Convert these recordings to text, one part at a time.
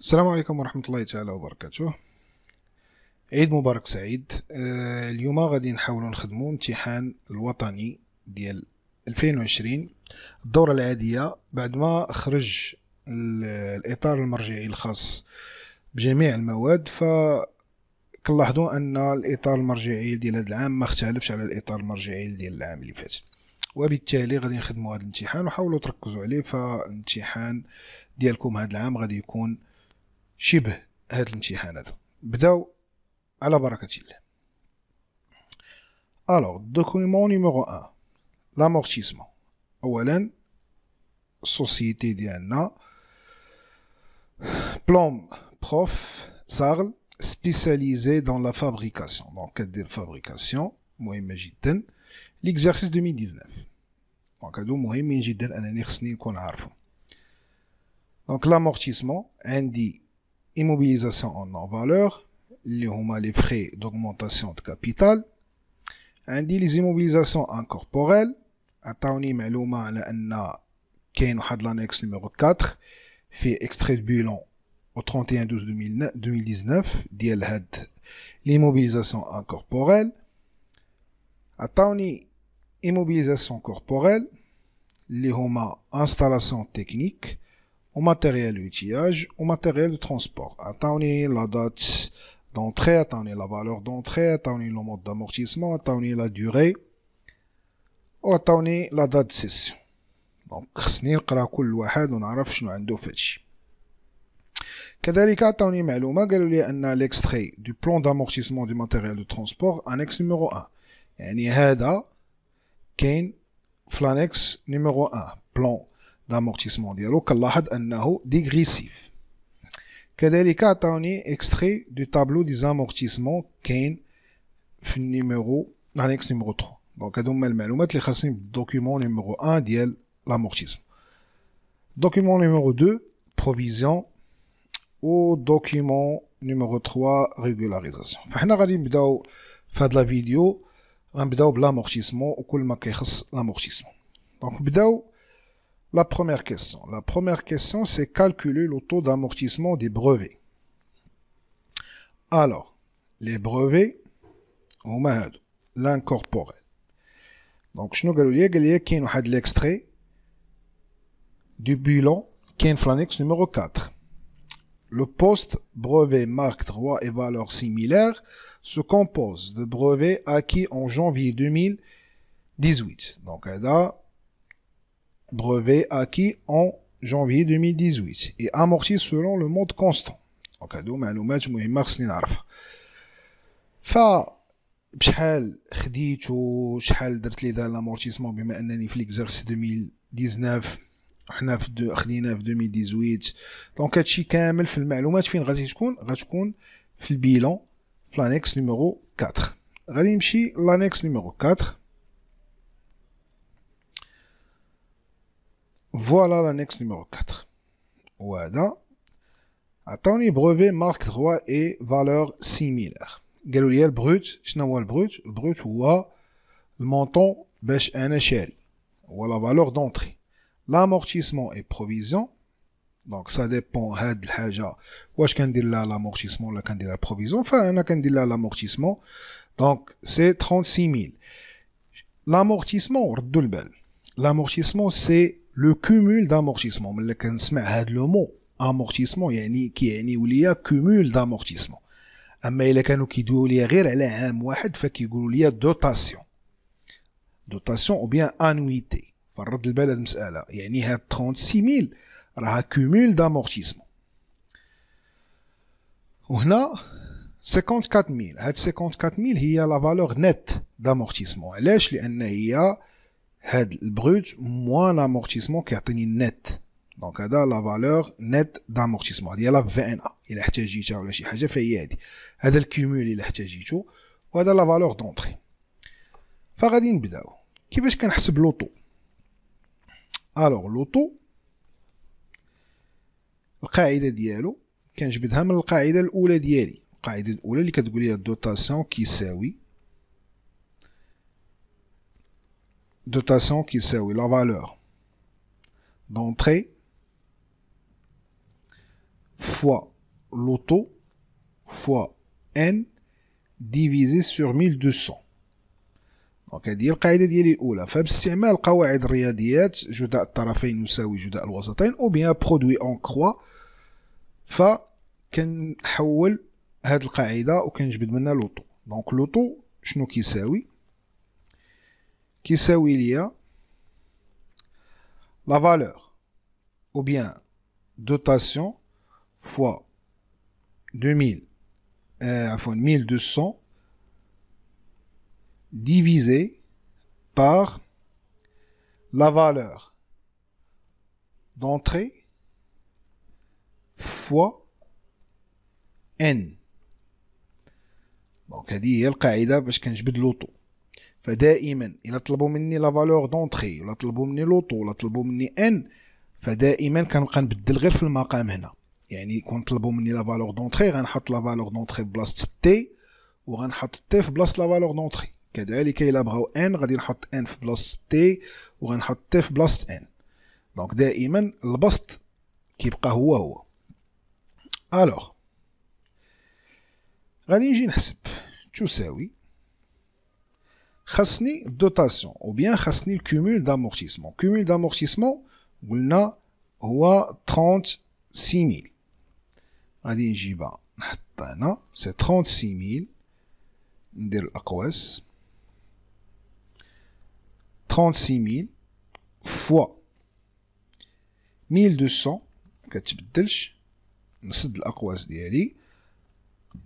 السلام عليكم ورحمة الله تعالى وبركاته عيد مبارك سعيد آه اليوم غادي نحاول نخدمو امتحان الوطني ديال 2020 الدورة العادية بعد ما خرج الإطار المرجعي الخاص بجميع المواد ف كنلاحظوا ان الاطار المرجعي ديال هذا العام ما اختلفش على الاطار المرجعي ديال العام اللي فات وبالتالي غادي نخدمو هذا الامتحان وحاولوا تركزوا عليه فالامتحان ديالكم هذا العام غادي يكون شبه هذا الامتحان هذا بداو على بركة الله الوغ دوكيمون نيميرو ان لامورتيسمون اولا السوسيتي ديالنا بلوم بروف سارل spécialisé دون la fabrication donc كدير فابريكاسيون مهمه جدا ليكزارسيس 2019 دونك هادو مهمين جدا انني خصني نكون عارفهم دونك لامورتيسمون عندي immobilisation en non-valeur, les les frais d'augmentation de capital, عندي les immobilisations incorporelles, tauni معلومة على أن كاين واحد l'annexe numéro 4 fait extrait de au 31 12 2019 ديال هاد l'immobilisation incorporelle tauni immobilisation corporelle les هما installation technique au matériel outillage, au matériel de transport. Attendez la date d'entrée, attendez la valeur d'entrée, attendez le mode d'amortissement, attendez la durée, attendez la date de cession. Donc, خصني نقرا كل واحد ونعرف شنو عنده فهادشي. كذلك عطاوني معلومة قالوا لي un extrait du plan d'amortissement du matériel de transport, annexe numéro 1 يعني هذا كاين في لانكس numéro 1 plan. D'amortissement, dialogue à la haute en a haut dégressif. Qu'elle est le cas à ta du tableau des amortissements qu'un numéro l'annexe numéro 3. Donc, à d'où m'a le malou mettre les racines document numéro 1 d'y aller l'amortissement document numéro 2 provision au document numéro 3 régularisation. Fa n'a pas dit de faire de la vidéo un bidou l'amortissement ou cool maquette l'amortissement donc bidou la première question. La première question, c'est calculer le taux d'amortissement des brevets. Alors, les brevets, on va l'incorporel. Donc, je vais vous a l'extrait du bilan qui est l'annexe numéro 4. Le poste brevet marque 3 et valeur similaire se compose de brevets acquis en janvier 2018. Donc, là, brevet acquis en janvier 2018 et amorti selon le mode constant. Donc, هادو معلومات مهمة خصني نعرفها. ف بشحال خديتو شحال درت لي دار لامورتيسمون بما انني في ليكزارس 2019 وحنا في خدينا في 2018 دونك هادشي كامل في المعلومات فين غادي تكون غتكون في البيلون في لانكس نيميرو 4 غادي نمشي لانكس نيميرو 4 Voilà l'annexe numéro 4. attendez les brevet, marque, droit et valeur similaire. Galouliel brut, chinois brut, brut oua le montant, bêche un échelle. voilà la valeur d'entrée. L'amortissement et provision. Donc, ça dépend, head, haja. l'amortissement, et provision. Enfin, un hein, l'amortissement. Donc, c'est 36 000. L'amortissement, L'amortissement, c'est لو كومول دامورتيسمون ملي كنسمع هاد لو مو امورتيسمون يعني كيعني وليا كومول دامورتيسمون اما الا كانوا كيدويو ليا غير على عام واحد فكيقولوا ليا دوتاسيون دوتاسيون او بيان انويتي فرد البال هاد المساله يعني هاد 36000 راها كومول دامورتيسمون وهنا 54000 هاد 54000 هي لا فالور نت دامورتيسمون علاش لان هي هاد البروت موان لامورتيسمون كيعطيني النت دونك هذا لا فالور نت دامورتيسمون ديال لا في ان ا الا احتاجيتها ولا شي حاجه فهي هادي هذا الكوميول الا احتاجيتو وهذا لا فالور دونتري فغادي نبداو كيفاش كنحسب لوطو الوغ لوطو القاعده ديالو كنجبدها من القاعده الاولى ديالي القاعده الاولى اللي كتقول لي الدوتاسيون كيساوي dotation qui sait la valeur d'entrée fois l'auto fois n divisé sur 1200. Donc, il dit, la si juda tarafein ou saoui juda ou bien produit en croix, fa, ken haoul, le ou ken menna l'auto. Donc, l'auto, nous qui saoui, qui sait où il y a la valeur ou bien dotation fois 2000 euh, 1200 divisé par la valeur d'entrée fois n donc هذه Parce que باش كنجبد l'auto. فدائما الا طلبوا مني لا فالور دونتري ولا طلبوا مني لوطو ولا طلبوا مني ان فدائما كنبقى نبدل غير في المقام هنا يعني كون طلبوا مني لا فالور دونتري غنحط لا فالور دونتري في بلاصه تي وغنحط تي في بلاصه لا فالور دونتري كذلك الا بغاو ان غادي نحط ان في بلاصه تي وغنحط تي في بلاصه ان دونك دائما البسط كيبقى هو هو الوغ غادي نجي نحسب تساوي Khasni dotation ou bien Khasni le cumul d'amortissement. Cumul d'amortissement, on a 36 000. C'est 36 000. ندير الاقواس 36000 fois 1200 كتبدلش نسد الاقواس ديالي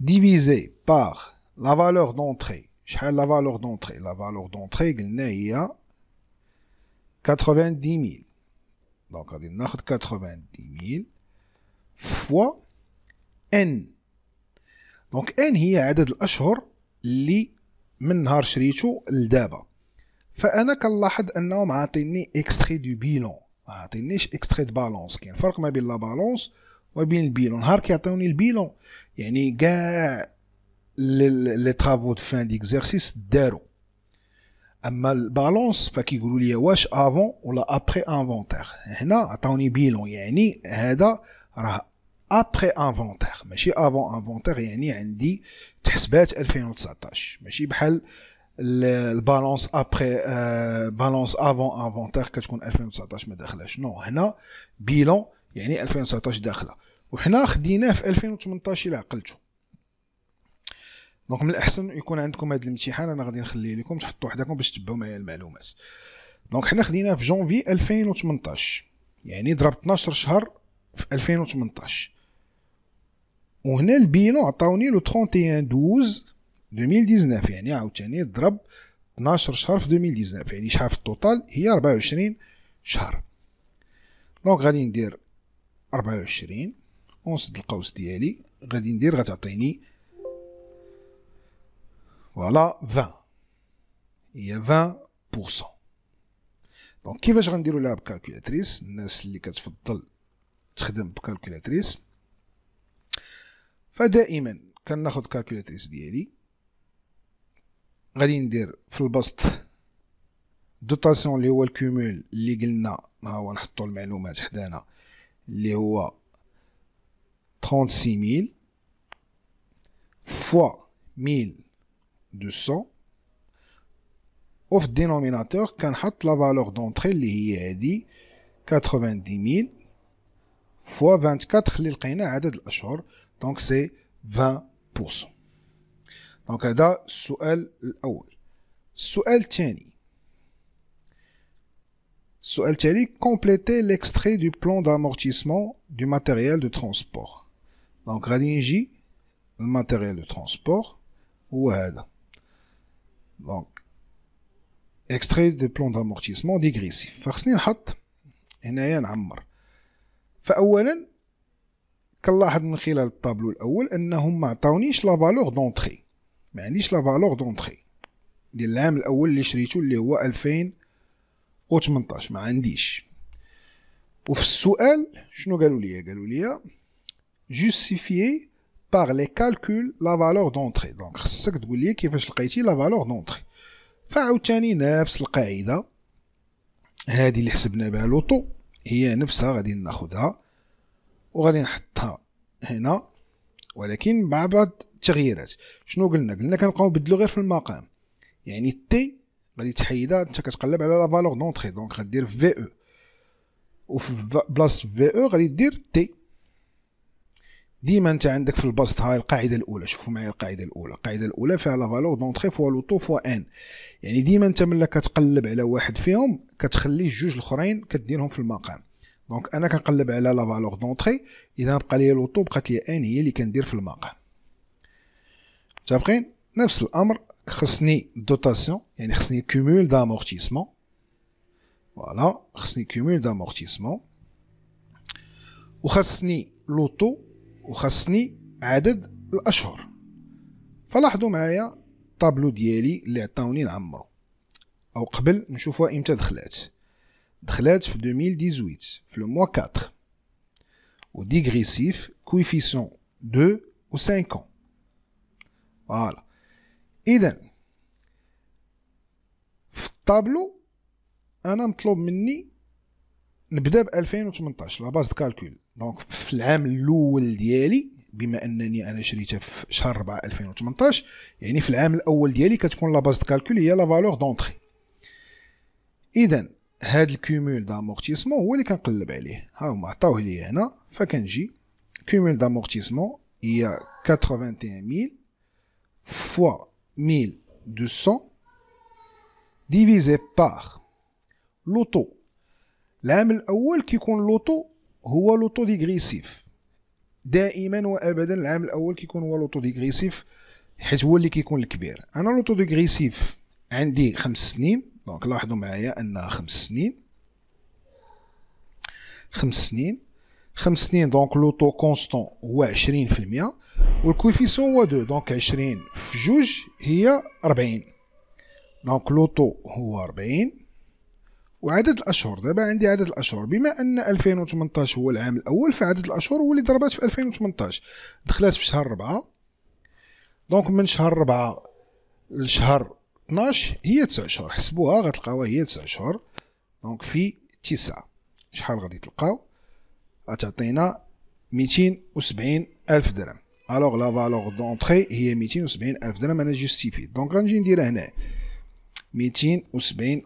divisé par la valeur d'entrée شحال لا فالور دونتري لا فالور دونتري قلنا هي 90000 دونك غادي ناخد 90000 فوا ان دونك ان هي عدد الاشهر اللي من نهار شريتو لدابا فانا كنلاحظ انهم عاطيني اكستري دو بيلون ما عاطينيش اكستري دو بالونس كاين فرق ما بين لا بالونس وبين بين البيلون نهار كيعطيوني البيلون يعني كاع لي طرافو دو فان ديكزارسيس دارو اما البالونس فكيقولوا لي واش افون ولا ابري انفونتير هنا عطاوني بيلون يعني هذا راه ابري انفونتير ماشي افون انفونتير يعني عندي تحسبات 2019 ماشي بحال البالونس ابري بالونس افون انفونتير كتكون 2019 ما داخلاش نو هنا بيلون يعني 2019 داخله وحنا خديناه في 2018 الى عقلتو دونك من الاحسن يكون عندكم هذا الامتحان انا غادي نخليه لكم تحطوا وحدكم باش تبعوا معايا المعلومات دونك حنا خديناه في جونفي 2018 يعني ضرب 12 شهر في 2018 وهنا البينو عطاوني لو 31 12 2019 يعني عاوتاني ضرب 12 شهر في 2019 يعني شحال في التوتال هي 24 شهر دونك غادي ندير 24 ونسد القوس ديالي غادي ندير غتعطيني Voilà, 20. Il y a 20%. دونك كيفاش غنديرو لها بكالكولاتريس الناس اللي كتفضل تخدم بكالكولاتريس فدائما كناخد كالكولاتريس ديالي غادي ندير في البسط دوطاسيون اللي هو الكومول اللي قلنا ها هو نحطو المعلومات حدانا اللي هو 36000 فوا 1000 200 off dénominateur quand hat la valeur d'entrée li est 90 90000 fois 24 li donc c'est 20% donc هذا السؤال الاول السؤال الثاني Sous compléter l'extrait du plan d'amortissement du matériel de transport. Donc, j le matériel de transport, ou Donc, extrait بلون plans d'amortissement ديغريسيف فخصني نحط هنايا نعمر فأولا كنلاحظ من خلال الطابلو الأول أنهم ما عطاونيش لا فالور دونتخي ما عنديش لا فالور دونتخي ديال العام الأول اللي شريتو اللي هو 2018 ما عنديش وفي السؤال شنو قالوا لي قالوا لي جوستيفيي باغ لي كالكول لا فالور دونتري دونك خصك تقول لي كيفاش لقيتي لا فالور دونتري فعاوتاني نفس القاعده هذه اللي حسبنا بها لوطو هي نفسها غادي ناخدها وغادي نحطها هنا ولكن مع بعض التغييرات شنو قلنا قلنا كنبقاو نبدلو غير في المقام يعني تي غادي تحيدها انت كتقلب على لا فالور دونتري دونك غدير في او وفي بلاصه في او غادي دير تي ديما انت عندك في البسط هاي القاعده الاولى شوفوا معايا القاعده الاولى القاعده الاولى فيها لا فالور دونتري فوا لوطو فوا ان يعني ديما انت ملي كتقلب على واحد فيهم كتخلي الجوج الاخرين كديرهم في المقام دونك انا كنقلب على لا فالور دونتري اذا بقى لي لوطو بقات لي ان هي اللي كندير في المقام متفقين نفس الامر خصني دوتاسيون يعني خصني كومول دامورتيسمون فوالا خصني كومول دامورتيسمون وخصني لوطو وخصني عدد الأشهر فلاحظوا معايا الطابلو ديالي اللي عطاوني نعمرو أو قبل نشوفوا إمتى دخلات دخلات في 2018 في لو موا 4 وديغريسيف كويفيسيون 2 و 5 فوالا إذا في الطابلو أنا مطلوب مني نبدا ب 2018 لا باز دو كالكول دونك في العام الاول ديالي بما انني انا شريتها في شهر 4 2018 يعني في العام الاول ديالي كتكون لا باز كالكول هي لا فالور دونتري اذا هاد الكومول دامورتيسمون هو اللي كنقلب عليه ها هما عطاوه لي هنا فكنجي كومول دامورتيسمون هي 81000 فوا 1200 ديفيزي باغ لوطو العام الاول كيكون لوطو هو لوطو ديغريسيف دائما وابدا العام الاول كيكون هو لوطو ديغريسيف حيت هو اللي كيكون الكبير انا لوطو ديغريسيف عندي خمس سنين دونك لاحظوا معايا انها خمس سنين خمس سنين خمس سنين دونك لوطو كونستون هو عشرين في المية والكويفيسيون هو دو دونك عشرين في جوج هي ربعين دونك لوطو هو ربعين وعدد الاشهر دابا عندي عدد الاشهر بما ان 2018 هو العام الاول فعدد الاشهر هو اللي ضربات في 2018 دخلات في شهر 4 دونك من شهر 4 لشهر 12 هي 9 شهور حسبوها غتلقاوها هي 9 شهور دونك في 9 شحال غادي تلقاو غتعطينا 270 الف درهم الوغ لا فالور دونتري هي 270 الف درهم انا جوستيفي دونك غنجي نديرها هنا 270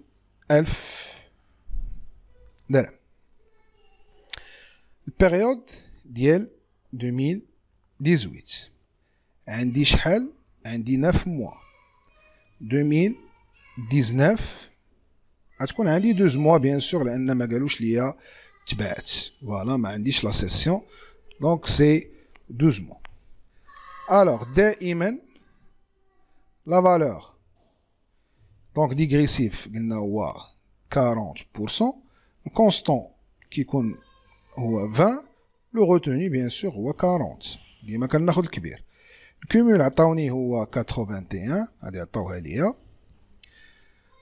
الف درهم la Période, DL 2018. Indichel, 9 mois. 2019, 12 mois, bien sûr, l'Anne Magalouch lié Voilà, mais Indi la session. Donc c'est 12 mois. Alors, d la valeur, donc digressif, 40%. كونستون كيكون هو 20 لو غوتوني بيان سور هو 40 ديما كناخد الكبير الكومول عطاوني هو 81 هادي عطاوها ليا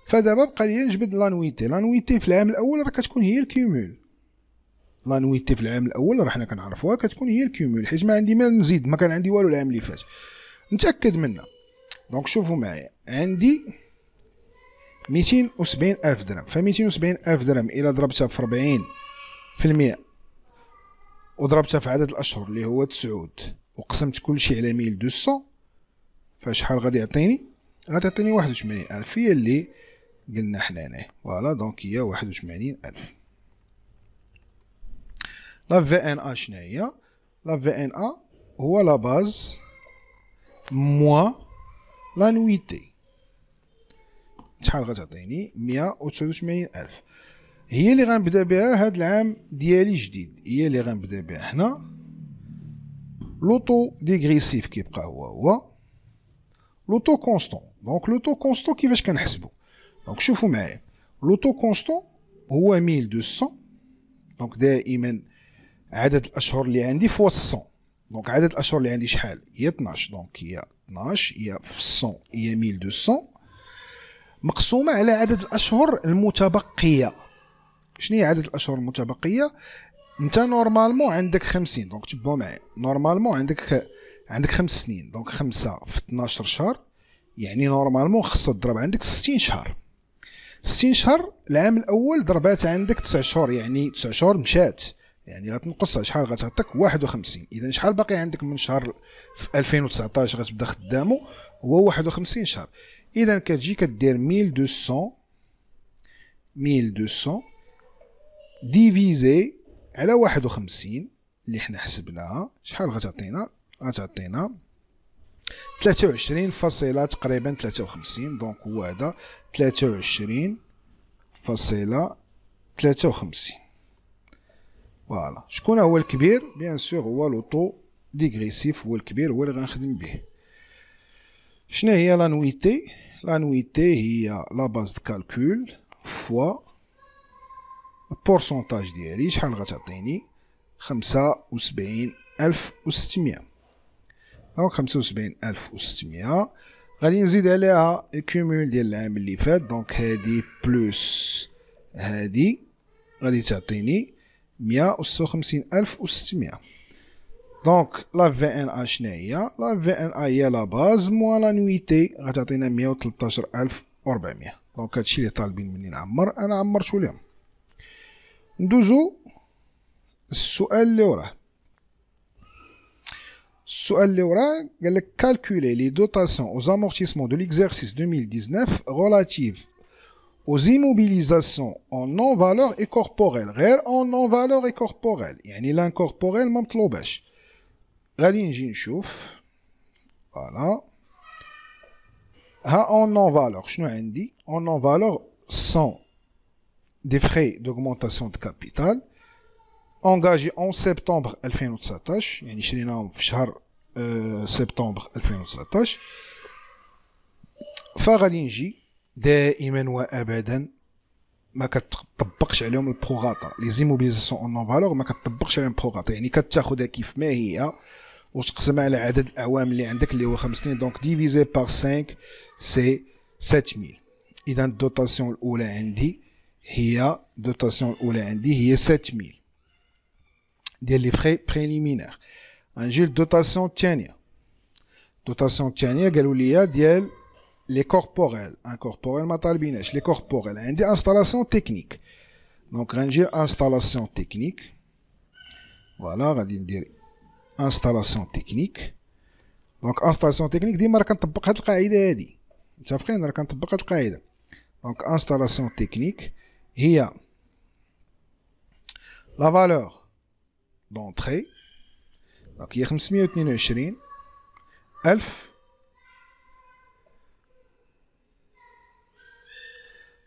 فدابا بقى ليا نجبد لانويتي لانويتي في العام الاول راه كتكون هي الكومول لانويتي في العام الاول راه حنا كنعرفوها كتكون هي الكومول حيت ما عندي ما نزيد ما كان عندي والو العام اللي فات نتاكد منها دونك شوفوا معايا عندي 270 ألف درهم ف 270 ألف درهم إلا ضربتها في 40 في المئة وضربتها في عدد الأشهر اللي هو تسعود وقسمت كل شيء على 1200 فشحال غادي يعطيني يعطيني واحد ثمانين ألف هي اللي قلنا حنا هنا فوالا دونك هي واحد ثمانين ألف لا في ان ا شنو هي لا في ان ا هو لا باز موا لانويتي شحال غتعطيني 189 الف هي اللي غنبدا بها هذا العام ديالي جديد هي اللي غنبدا بها هنا لوطو ديغريسيف كيبقى هو هو لوطو كونستون دونك لوطو كونستون كيفاش كنحسبو دونك شوفوا معايا لوطو كونستون هو 1200 دونك دائما عدد الاشهر اللي عندي فوا 100 دونك عدد الاشهر اللي عندي شحال هي 12 دونك هي 12 هي في 100 هي 1200 مقسومه على عدد الاشهر المتبقيه شنو هي عدد الاشهر المتبقيه انت نورمالمون عندك خمسين دونك تبعوا معايا نورمالمون عندك عندك خمس سنين دونك خمسة في 12 شهر يعني نورمالمون خصها تضرب عندك 60 شهر 60 شهر العام الاول ضربات عندك 9 شهور يعني 9 شهور مشات يعني غتنقص شحال غتعطيك 51 اذا شحال باقي عندك من شهر 2019 غتبدا خدامو هو 51 شهر اذا كتجي كدير 1200 1200 ديفيزي على 51 اللي حنا حسبناها شحال غتعطينا غتعطينا 23 فاصلة تقريبا 53 دونك هو هذا 23 فاصلة 53 فوالا شكون هو الكبير بيان سور هو لوطو ديغريسيف هو الكبير هو اللي غنخدم به شنو هي لانويتي لانويتي هي لا باز دو كالكول فوا البورسونتاج ديالي شحال غتعطيني خمسة وسبعين ألف وستمية دونك خمسة وسبعين ألف وستمية غادي نزيد عليها الكوميول ديال العام اللي فات دونك هادي بلوس هادي غادي تعطيني donc la VNA la VNA la base moins la nuitée غتعطينا 113400 دونك هادشي اللي طالبين مني نعمر انا لهم ندوزو السؤال اللي وراه السؤال اللي وراه قال لك calculer les dotations aux amortissements de l'exercice 2019 relatifs aux immobilisations en non-valeur et corporelle réel en non-valeur et corporelle y l'incorporel ما مطلوباش غادي نجي نشوف voilà voilà en non-valeur on dit, en non-valeur sans des frais d'augmentation de capital engagé en septembre Elle fait 2019 يعني euh, septembre elle fait سبتمبر 2019 فغادي نجي دائما وابدا ما كتطبقش عليهم البروغاطا لي زيموبيليزاسيون اون نون فالور ما كتطبقش عليهم البروغاطا يعني كتاخذها كيف ما هي وتقسمها على عدد الاعوام اللي عندك اللي هو خمس سنين دونك ديفيزي بار 5 سي 7000 اذا الدوتاسيون الاولى عندي هي الدوتاسيون الاولى عندي هي 7000 ديال لي فري بريليمينير غنجي للدوتاسيون الثانيه الدوتاسيون الثانيه قالوا لي ديال les corporels, incorporels, matalbinesh, les corporels, il installation a des installations Donc, on installation technique. Voilà, on va installation technique. Donc, installation technique, on de dire qu'on va faire une règle. On va faire une règle. Donc, installation technique, il y a la valeur d'entrée. Donc, il y a 522 1000.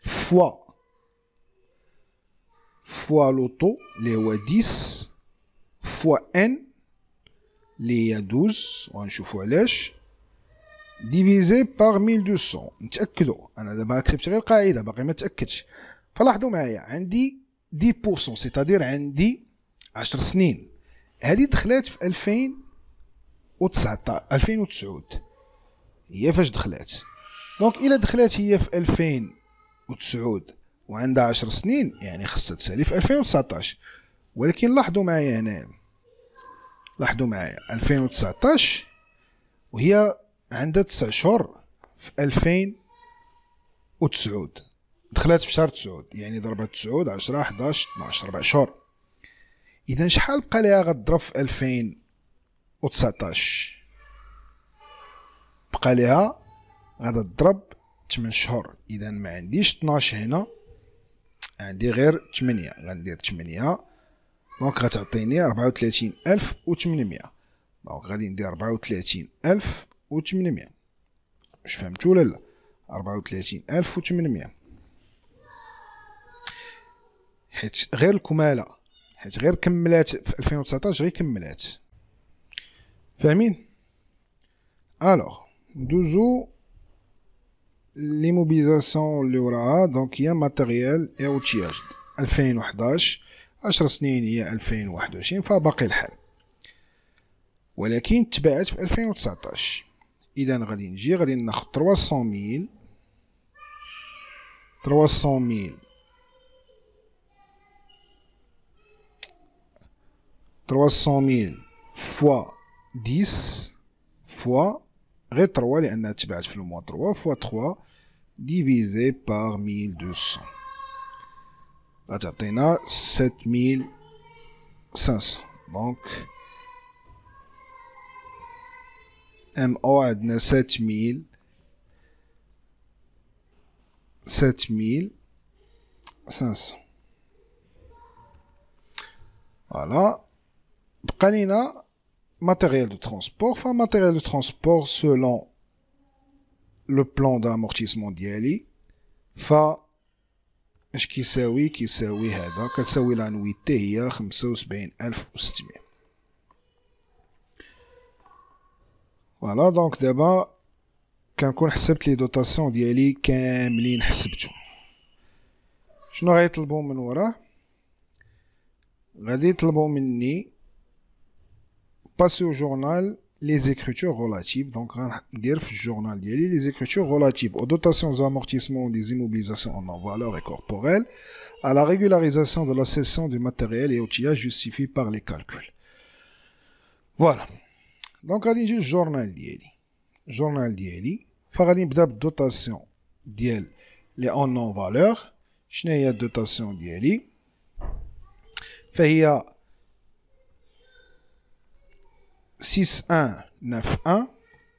فوا فوا لوطو اللي هو 10 فوا ان اللي هي 12 وغنشوفو علاش ديفيزي باغ 1200 نتاكدوا انا دابا كتبت غير قاعده باقي ما تاكدش فلاحظوا معايا عندي 10% سيتادير عندي 10 سنين هذه دخلات في 2019 2009 هي فاش دخلات دونك الا دخلات هي في 2000 وتسعود وعندها عشر سنين يعني خاصها تسالي في 2019 ولكن لاحظوا معايا هنا لاحظوا معايا 2019 وهي عندها تسع شهور في 2000 وتسعود دخلت في شهر تسعود يعني ضربت تسعود 10 11 12 ربع شهور اذا شحال بقى ليها غتضرب في 2019 بقى ليها غتضرب 8 شهور اذا ما عنديش 12 هنا عندي غير 8 غندير 8 دونك غتعطيني 34800 دونك غادي ندير 34800 واش فهمتوا ولا لا 34800 حيت غير الكماله حيت غير كملات في 2019 غير كملات فاهمين الوغ ندوزو ليموبيزاسيون اللي وراها دونك هي ماتيريال اي اوتياج 2011 10 سنين هي 2021 فباقي الحال ولكن تبعت في 2019 اذا غادي نجي غادي ناخذ 300 ميل 300 ميل 300 ميل فوا 10 فوا غير 3 لانها تبعت في الموا 3 فوا 3 divisé par 1200. 7,000. 7500. Donc, MO عندنا 7000 7500 Voilà. Kanina, matériel de transport. Enfin, matériel de transport selon le plan d'amortissement d'Yali. Fa, je qui sais oui, qui sais oui, hein. Quand ça oui, la nuit, t'es hier, comme ça, c'est bien, elf, ou stimé. Voilà, donc, d'abord, quand qu'on accepte les dotations d'Yali, qu'un mille n'accepte. Je n'aurais été le bon menoura. غادي يطلبوا مني باسي او جورنال les écritures relatives. Donc, hein, journal les écritures relatives aux dotations amortissement des immobilisations en valeur et corporelle, à la régularisation de la cession du matériel et outillage justifié par les calculs. Voilà. Donc, on journal d'Yeli. Journal d'Yeli. Faradim bdab dotation les en non-valeur. Chneya dotation d'Yeli. Fahia. 6191,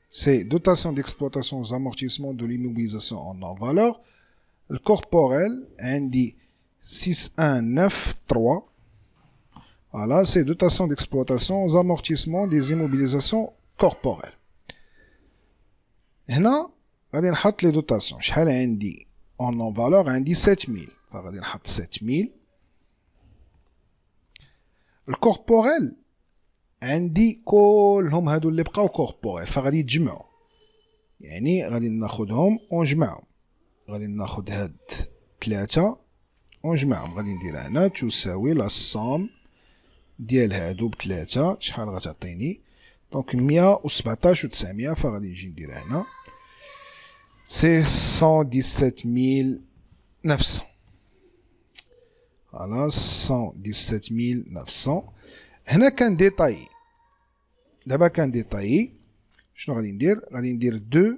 c'est dotation d'exploitation aux amortissements de l'immobilisation en non-valeur. Le corporel, Andy hein, 6193. Voilà, c'est dotation d'exploitation aux amortissements des immobilisations corporelles. هنا غادي نحط لي دوتاسيون شحال en valeur valeur فالور عندي 7000 sept mille, 7000 corporel عندي كلهم هادو اللي بقاو كوربوريل فغادي يتجمعوا يعني غادي ناخذهم ونجمعهم غادي ناخذ هاد ثلاثة ونجمعهم غادي نديرها هنا تساوي لا سام ديال هادو بثلاثة شحال غتعطيني دونك مية و وتسعمية فغادي نجي نديرها هنا سي صون ديسات ميل نفسون فوالا صون ديسات ميل نفسون هنا كان ديطاي دابا كان ديطاي شنو غادي ندير غادي ندير دو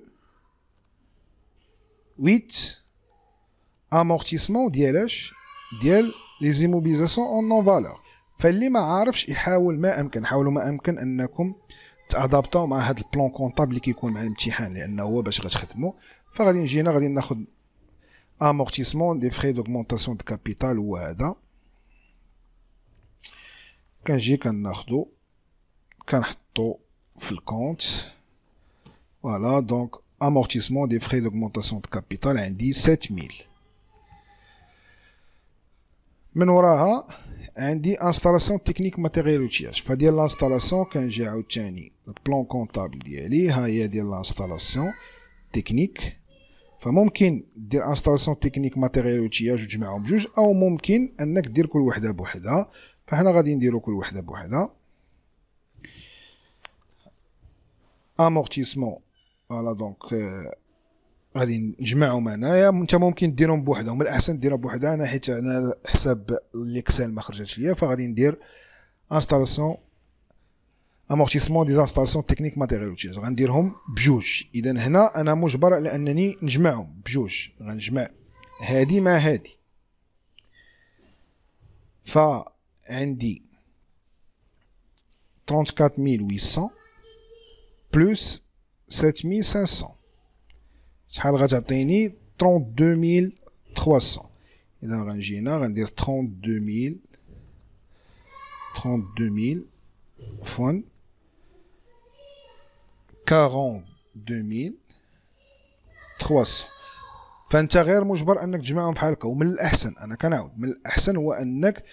ويت امورتيسمون ديال ديال لي زيموبيزاسيون اون نون فالور فاللي ما عارفش يحاول ما امكن حاولوا ما امكن انكم تادابطاو مع هذا البلان كونطابل اللي كيكون مع الامتحان لانه هو باش غتخدموا فغادي نجينا غادي ناخذ امورتيسمون دي فري دوغمونطاسيون دو كابيتال هو هذا Quand j'ai un nahdo, quand le compte, voilà, donc amortissement des frais d'augmentation de capital, elle 7000. 7 000. Maintenant, installation technique, matériel et outilage. Il l'installation, quand j'ai eu le plan comptable, il a dit l'installation technique. Il faut dire installation technique, matériel et outilage, je un juge, et il faut dire que l'on a فهنا غادي نديرو كل وحده بوحدها امورتيسمون فوالا دونك غادي نجمعهم هنايا انت ممكن ديرهم بوحدهم من الاحسن ديرهم بوحدها انا حيت انا حساب ليكسل ما خرجتش ليا فغادي ندير انستالاسيون امورتيسمون دي انستالاسيون تكنيك ماتيريال اوتيز غنديرهم بجوج اذا هنا انا مجبر على انني نجمعهم بجوج غنجمع هادي مع هادي ف عندي 34800 بلس 7500 شحال غتعطيني 32300 اذا غنجي هنا غندير 32000 32000 فون 42300 فانت غير مجبر انك تجمعهم بحال هكا ومن الاحسن انا كنعاود من الاحسن هو انك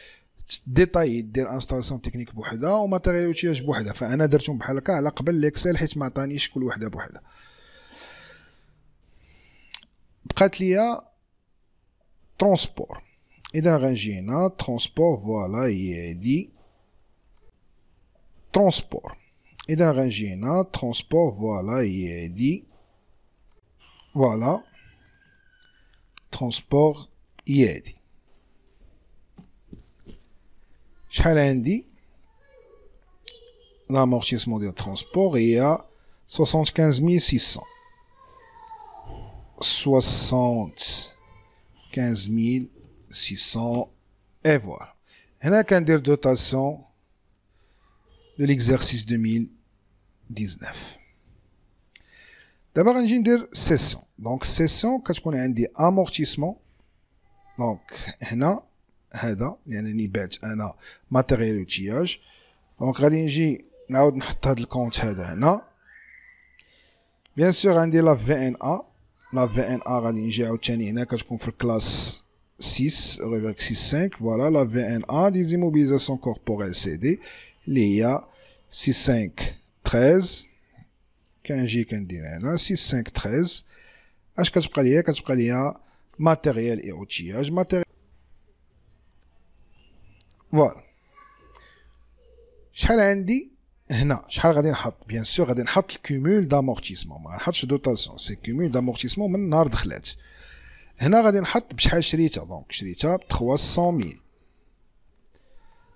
ديطاي دير انستالاسيون تكنيك بوحدها وماتيريال اوتياج بوحدها فانا درتهم بحال هكا على قبل ليكسل حيت ما عطانيش كل وحده بوحدها بقات ليا ترونسبور اذا غنجي هنا ترونسبور فوالا هي هادي ترونسبور اذا غنجي هنا ترونسبور فوالا هي هادي فوالا ترونسبور هي هادي chaque l'amortissement des transports est à 75 600. 75 600 et voilà. Il n'y a qu'un des de l'exercice 2019. D'abord, on dire session. Donc, session, quand je qu'on a Amortissement. Donc, il y a هذا لانني يعني بعت انا ماتيريال اوتياج دونك غادي نجي نعاود نحط هذا الكونت هذا هنا بيان سور عندي لا في ان ا لا في ان ا غادي نجي عاوتاني هنا كتكون في الكلاس 6 ريفيرك 6 5 فوالا لا في ان ا دي زيموبيليزاسيون كوربوريل سي دي اللي هي 6 5 13 كنجي كندير هنا 6 5 13 اش كتبقى ليا كتبقى ليا ماتيريال اوتياج ماتيريال فوالا شحال عندي هنا شحال غادي نحط بيان سور غادي نحط الكومول دامورتيسمون ما نحطش دوطاسيون سي كومول دامورتيسمون من نهار دخلت هنا غادي نحط بشحال شريتها دونك شريتها ب 300000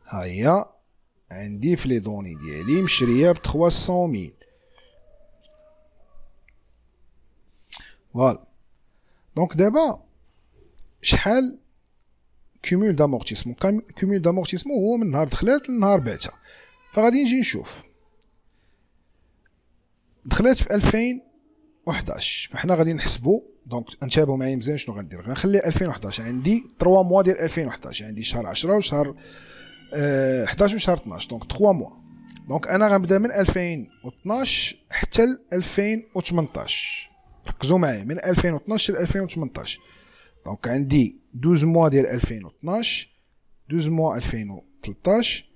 ها هي عندي في لي دوني ديالي مشريه ب 300000 فوالا دونك دابا شحال كومول دامورتيسمون كومول دامورتيسمون هو من نهار دخلات لنهار بعتها فغادي نجي نشوف دخلات في 2011 فحنا غادي نحسبوا دونك انتبهوا معايا مزيان شنو غندير غنخلي 2011 عندي 3 موا ديال 2011 عندي شهر 10 وشهر آه، حداش 11 وشهر 12 دونك 3 موا دونك انا غنبدا من 2012 حتى ل 2018 ركزوا معايا من 2012 ل 2018 دونك عندي 12 موا ديال 2012 12 موا 2013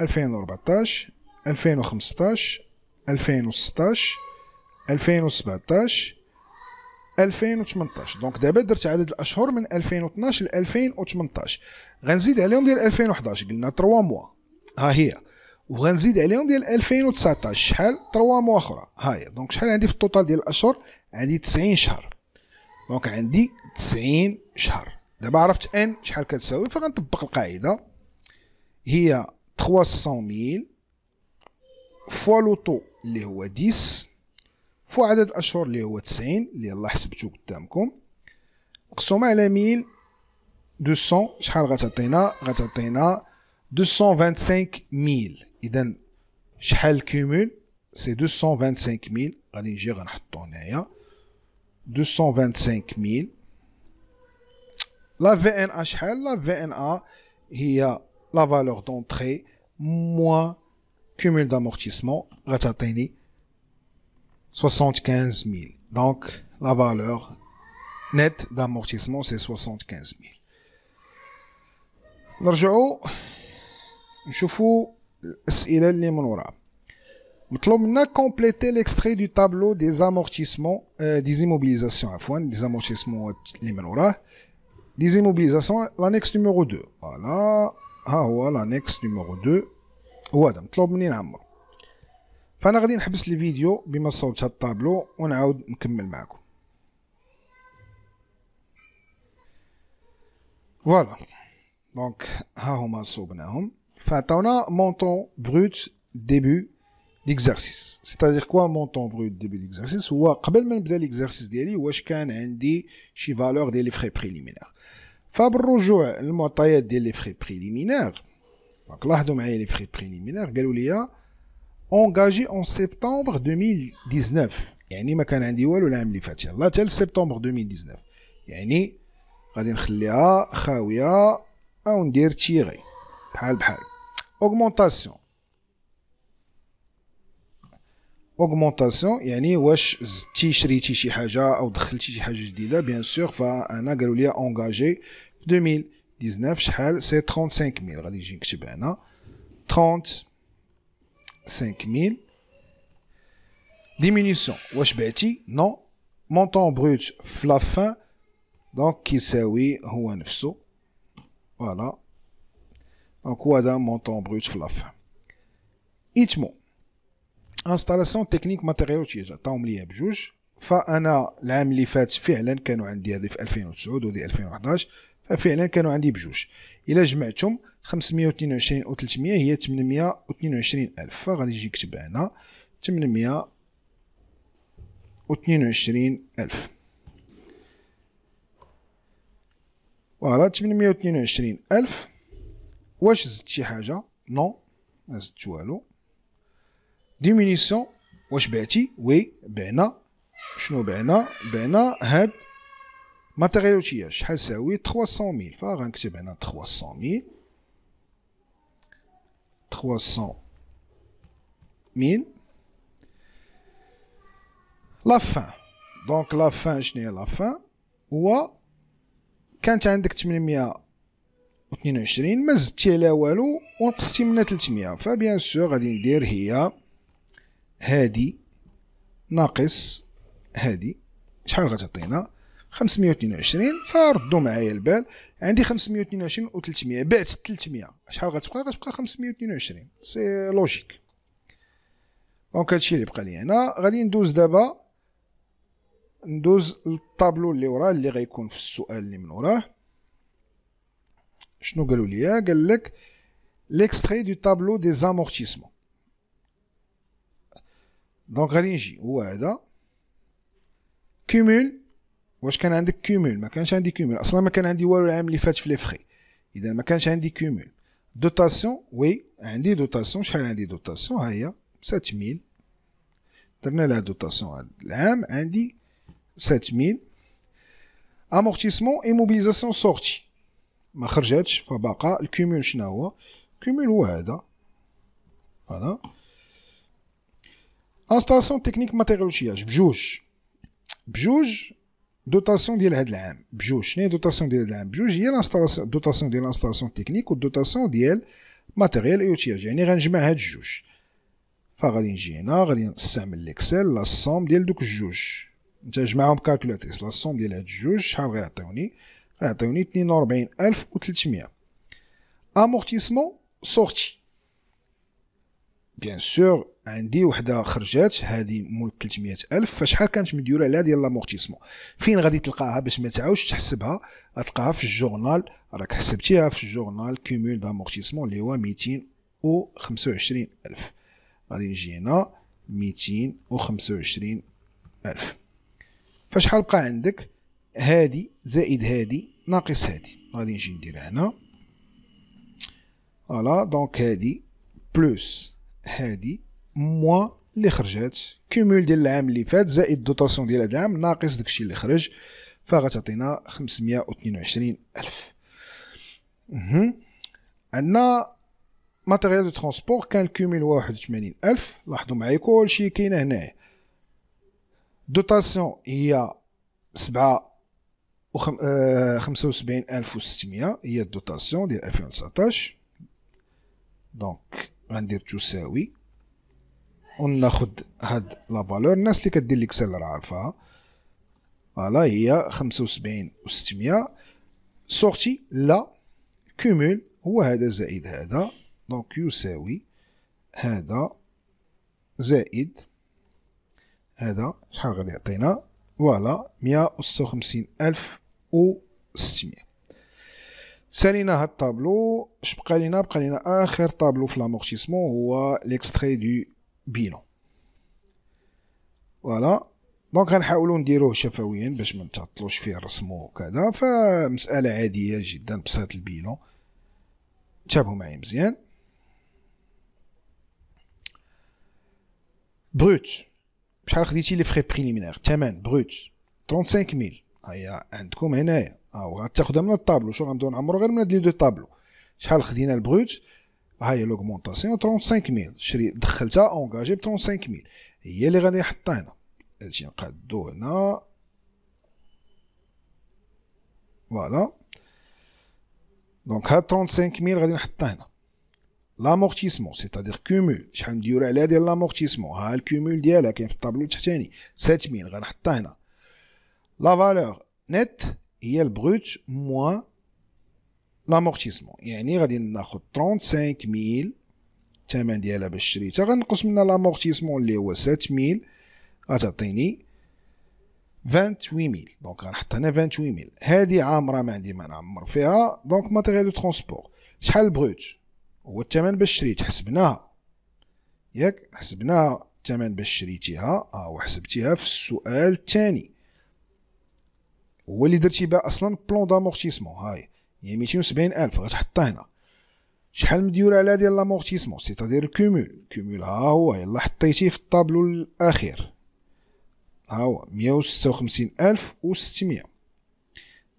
2014 2015 2016 2017 2018 دونك دابا درت عدد الاشهر من 2012 ل 2018 غنزيد عليهم ديال 2011 قلنا 3 موا ها هي وغنزيد عليهم ديال 2019 شحال 3 موا اخرى ها هي دونك شحال عندي في التوتال ديال الاشهر عندي 90 شهر دونك عندي 90 شهر دابا عرفت ان شحال كتساوي فغنطبق القاعده هي 300 ميل فوا لو طو اللي هو 10 فوا عدد الاشهر اللي هو 90 اللي يلاه حسبته قدامكم مقسومه على 1000 200 شحال غتعطينا غتعطينا 225 ميل اذا شحال الكيمول سي 225 ميل غادي نجي غنحطو هنايا 225 000 la VNHL, la VNA il y a la valeur d'entrée moins cumul d'amortissement 75 000 donc la valeur nette d'amortissement c'est 75 000 نرجعوا نشوفوا الاسئله اللي من a complété l'extrait du tableau des amortissements euh, des immobilisations. Enfin, des amortissements euh, numéro Des immobilisations, l'annexe numéro 2. Voilà. Ah, voilà, l'annexe numéro 2 هو هذا مطلوب de نعمرو فانا غادي نحبس الفيديو بما صوبت هاد الطابلو ونعاود نكمل معكم فوالا دونك ها هما صوبناهم فعطاونا مونطون بروت ديبي d'exercice, c'est-à-dire quoi montant temps brut début d'exercice هو قبل ما نبدا l'exercice ديالي واش كان عندي شي فالور ديال لي فري بريليمينار فبالرجوع للمعطيات ديال لي فري préliminaires دونك لاحظوا معايا لي فري قالوا لي engagé en septembre 2019 يعني ما كان عندي والو العام اللي فات حتى 2019 يعني غادي نخليها خاويه او ندير تيغي بحال Augmentation, yani, wesh, zti shri tishi haja, ou d'khli tishi haja, je bien sûr, engagé, 2019, shhal, c'est 35 000, radi jink chibana, 35 000, diminution, wash beti, non, montant brut, flafin, donc, qui sa, oui, ou anfso, voilà, donc, wada, montant brut, flafin, itmo, انستالاسيون تكنيك ماتيريال تيجا عطاهم ليا بجوج فانا العام اللي فات فعلا كانوا عندي هذه في 2009 وهذه 2011 ففعلا كانوا عندي بجوج الا جمعتهم 522 و 300 هي 822 الف فغادي يجي يكتب هنا 822 الف فوالا 822 الف واش زدت شي حاجه نو ما زدت والو ديمينيسيون واش بعتي وي بعنا شنو بعنا بعنا هاد ماتيريال اوتياج شحال ساوي 300000 فغنكتب هنا 300000 300000 لا فان دونك لا فان شنو هي لا فان هو كانت عندك 822 ما زدتي عليها والو ونقصتي منها 300 فبيان سور غادي ندير هي هادي ناقص هادي شحال غتعطينا 522 فردوا معايا البال عندي 522 و 300 بعت 300 شحال غتبقى غتبقى 522 سي لوجيك دونك هادشي اللي بقى لي هنا غادي ندوز دابا ندوز للطابلو اللي وراه اللي غيكون في السؤال اللي من وراه شنو قالوا لي قال لك ليكستري دو طابلو دي زامورتيسمون دونك غادي نجي هو هذا كومول واش كان عندك كومول ما كانش عندي كومول اصلا ما كان عندي والو العام اللي فات في لي فخي اذا ما كانش عندي كومول دوتاسيون وي عندي دوتاسيون شحال عندي دوتاسيون ها هي 7000 درنا لها دوتاسيون هذا العام عندي 7000 امورتيسمون ايموبيليزاسيون سورتي ما خرجتش فبقى الكومول شنو هو الكومول هو هذا هذا انستالاسيون تكنيك ماتيريولوجياج بجوج بجوج دوتاسيون ديال هذا العام بجوج شنو هي دوتاسيون ديال هذا العام بجوج هي الانستالاسيون دوتاسيون ديال الانستالاسيون تكنيك والدوتاسيون ديال ماتيريال اوتياج يعني غنجمع هاد الجوج فغادي نجي هنا غادي نستعمل الاكسل لا سوم ديال دوك الجوج نتا جمعهم كالكولاتريس لا سوم ديال هاد الجوج شحال غيعطيوني غيعطيوني 42300 امورتيسمون سورتي بيان سور عندي وحده خرجات هذه مول 300 الف فشحال كانت مديوره على ديال لامورتيسمون فين غادي تلقاها باش ما تعاودش تحسبها غتلقاها في الجورنال راك حسبتيها في الجورنال كومول دامورتيسمون اللي هو 225 الف غادي نجي هنا 225 الف فشحال بقى عندك هادي زائد هادي ناقص هادي غادي نجي نديرها هنا فوالا دونك هادي بلوس هادي موا اللي خرجات كومول ديال العام اللي فات زائد دوطاسيون ديال هذا العام ناقص داكشي اللي خرج فغتعطينا 522 الف عندنا ماتيريال دو ترونسبور كان كومول 81 الف لاحظوا معايا كلشي كاين هنايا دوطاسيون هي سبعة وخم... آه... خمسة وسبعين ألف هي الدوطاسيون ديال ألفين دونك غندير تساوي وناخد هاد لا فالور الناس اللي كدير ليكسل راه عارفها فوالا هي 75 و 600 سورتي لا كومول هو هذا زائد هذا دونك يساوي هذا زائد هذا شحال غادي يعطينا فوالا 156 ألف و 600 سالينا هاد الطابلو اش بقى لينا بقى لينا اخر طابلو في لامورتيسمون هو ليكستري دو بيلون فوالا دونك غنحاولوا نديروه شفويا باش ما نتعطلوش فيه الرسمو وكذا فمساله عاديه جدا بسيط البيلون تابعوا معايا مزيان بروت شحال خديتي لي فري بريليمينير ثمن بروت 35000 هيا عندكم هنايا اه تاخذها من الطابلو شو غندو نعمرو غير من هاد لي دو طابلو شحال خدينا البروت ها هي لوغمونطاسيون 35000 شري دخلتها اونكاجي ب 35000 هي اللي غادي نحطها هنا هادشي نقادو هنا فوالا دونك هاد 35000 غادي نحطها هنا لامورتيسمون سيتادير كومول شحال نديرو عليها ديال لامورتيسمون ها الكومول ديالها كاين في الطابلو التحتاني 7000 غنحطها هنا لا فالور نت هي البروت موا لامورتيسمون يعني غادي ناخذ ميل الثمن ديالها باش شريتها غنقص منها لامورتيسمون اللي هو ميل غتعطيني ميل دونك غنحط هنا ميل هادي عامره ما عندي ما نعمر فيها دونك ماتيريال دو ترونسبور شحال البروت هو الثمن باش شريت حسبناها ياك حسبناها الثمن باش شريتيها ها حسبتيها في السؤال الثاني هو اللي درتي بها اصلا بلون دامورتيسمون هاي هي يعني 270 الف غتحطها هنا شحال مديور على ديال لامورتيسمون سي تادير كومول كومول ها هو يلا حطيتيه في الطابلو الاخير ها هو 156 الف و 600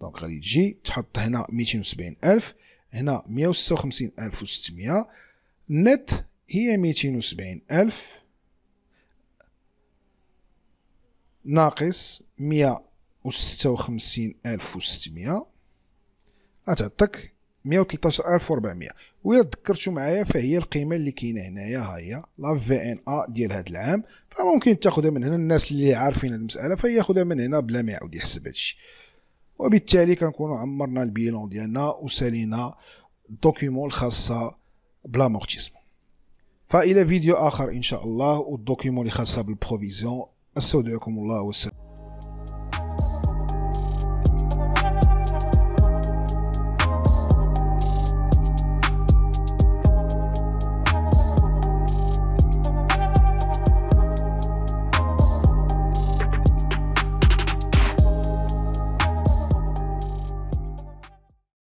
دونك غادي تجي تحط هنا 270 الف هنا 156 الف و 600 نت هي 270 الف ناقص 100 وستة وخمسين ألف وستمية غتعطيك مية وتلتاشر ألف وربعمية وإلا تذكرتو معايا فهي القيمة اللي كاينة هنايا هاهي لا في إن أ إيه ديال هاد العام فممكن تاخدها من هنا الناس اللي عارفين هاد المسألة فياخدها من هنا بلا ما يعاود يحسب هادشي وبالتالي كنكونو عمرنا البيلون ديالنا وسالينا الدوكيمون الخاصة بلا مورتيزمون فإلى فيديو آخر إن شاء الله والدوكيمون اللي خاصة بالبروفيزيون أستودعكم الله والسلام